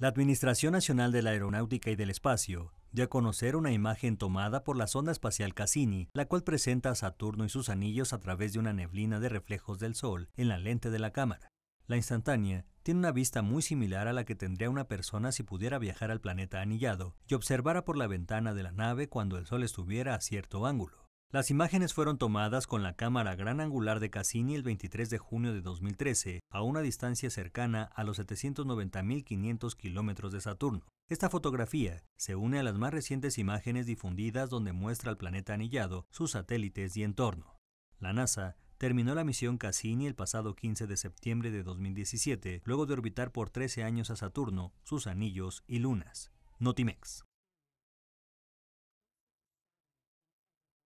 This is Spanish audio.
La Administración Nacional de la Aeronáutica y del Espacio dio a conocer una imagen tomada por la sonda espacial Cassini, la cual presenta a Saturno y sus anillos a través de una neblina de reflejos del Sol en la lente de la cámara. La instantánea tiene una vista muy similar a la que tendría una persona si pudiera viajar al planeta anillado y observara por la ventana de la nave cuando el Sol estuviera a cierto ángulo. Las imágenes fueron tomadas con la cámara gran angular de Cassini el 23 de junio de 2013, a una distancia cercana a los 790.500 kilómetros de Saturno. Esta fotografía se une a las más recientes imágenes difundidas donde muestra al planeta anillado, sus satélites y entorno. La NASA terminó la misión Cassini el pasado 15 de septiembre de 2017, luego de orbitar por 13 años a Saturno, sus anillos y lunas. Notimex.